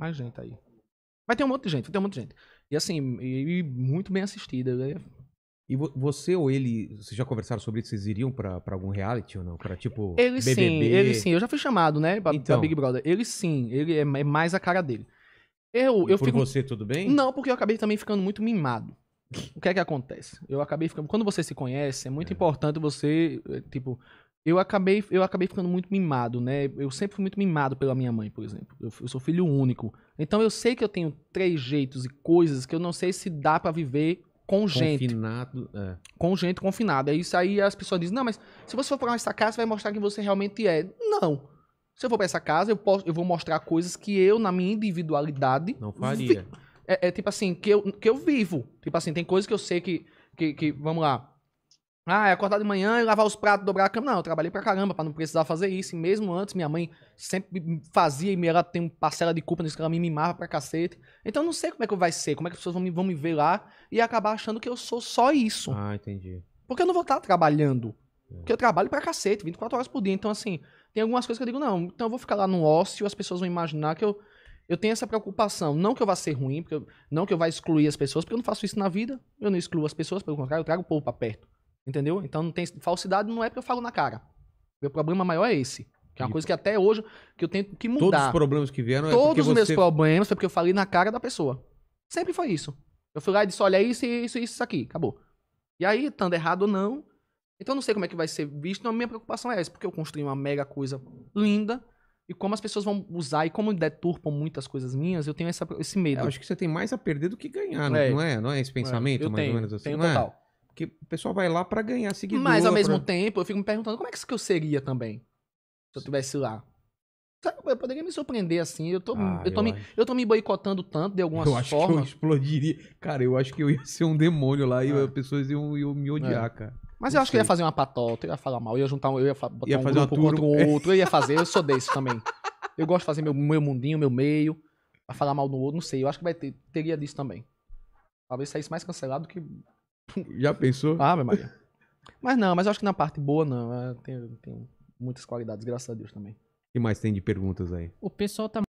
mais gente aí. Vai ter um monte de gente, vai ter um monte de gente. E assim, e, e muito bem assistida. Né? E você ou ele, vocês já conversaram sobre isso? Vocês iriam pra, pra algum reality ou não? Pra tipo. Ele BBB? sim, ele sim. Eu já fui chamado, né? Pra, então. pra Big Brother. Ele sim, ele é, é mais a cara dele. Eu, e eu por fico... você, tudo bem? Não, porque eu acabei também ficando muito mimado. O que é que acontece? Eu acabei ficando. Quando você se conhece, é muito é. importante você, eh, tipo, eu acabei, eu acabei ficando muito mimado, né? Eu sempre fui muito mimado pela minha mãe, por exemplo. Eu, eu sou filho único. Então eu sei que eu tenho três jeitos e coisas que eu não sei se dá para viver com gente. Confinado, é. Com gente confinada. É isso aí as pessoas dizem: "Não, mas se você for para essa casa, vai mostrar quem você realmente é". Não. Se eu for para essa casa, eu posso, eu vou mostrar coisas que eu na minha individualidade não faria. Vi... É, é, tipo assim, que eu, que eu vivo. Tipo assim, tem coisas que eu sei que, que, que vamos lá, ah, é acordar de manhã e lavar os pratos, dobrar a cama. Não, eu trabalhei pra caramba pra não precisar fazer isso. E mesmo antes, minha mãe sempre fazia e ela tem uma parcela de culpa nisso que ela me mimava pra cacete. Então eu não sei como é que vai ser, como é que as pessoas vão me, vão me ver lá e acabar achando que eu sou só isso. Ah, entendi. Porque eu não vou estar tá trabalhando. É. Porque eu trabalho pra cacete, 24 horas por dia. Então, assim, tem algumas coisas que eu digo, não, então eu vou ficar lá no ócio, as pessoas vão imaginar que eu, eu tenho essa preocupação. Não que eu vá ser ruim, porque eu, não que eu vá excluir as pessoas, porque eu não faço isso na vida. Eu não excluo as pessoas, pelo contrário, eu trago o povo pra perto. Entendeu? Então não tem falsidade, não é porque eu falo na cara. Meu problema maior é esse. Que é uma coisa que até hoje que eu tenho que mudar. Todos os problemas que vieram Todos é Todos os meus você... problemas foi porque eu falei na cara da pessoa. Sempre foi isso. Eu fui lá e disse, olha, isso, isso, isso, aqui. Acabou. E aí, estando errado ou não, então eu não sei como é que vai ser visto. Não, a minha preocupação é essa, porque eu construí uma mega coisa linda, e como as pessoas vão usar e como deturpam muitas coisas minhas, eu tenho essa, esse medo. É, eu acho que você tem mais a perder do que ganhar, é. não é? Não é esse é. pensamento, é, mais tenho, ou menos assim? Tenho não é? total. É? Porque o pessoal vai lá para ganhar seguidor. Mas ao mesmo pra... tempo, eu fico me perguntando como é que eu seria também se eu tivesse lá. Eu poderia me surpreender assim. Eu tô, ah, eu, tô eu me, eu tô me boicotando tanto de algumas eu acho formas. Que eu explodiria. Cara, eu acho que eu ia ser um demônio lá e as é. pessoas iam, iam me odiar, é. cara. Mas eu não acho sei. que eu ia fazer uma patota, eu ia falar mal, eu ia juntar um, eu ia botar ia um grupo contra o outro, eu ia fazer, eu sou desse também. Eu gosto de fazer meu, meu mundinho, meu meio, pra falar mal do outro, não sei. Eu acho que vai ter, teria disso também. Talvez saísse mais cancelado que Já pensou? Ah, meu Maria. Mas não, mas eu acho que na parte boa não. É, tem, tem muitas qualidades, graças a Deus também. O que mais tem de perguntas aí? O pessoal tá.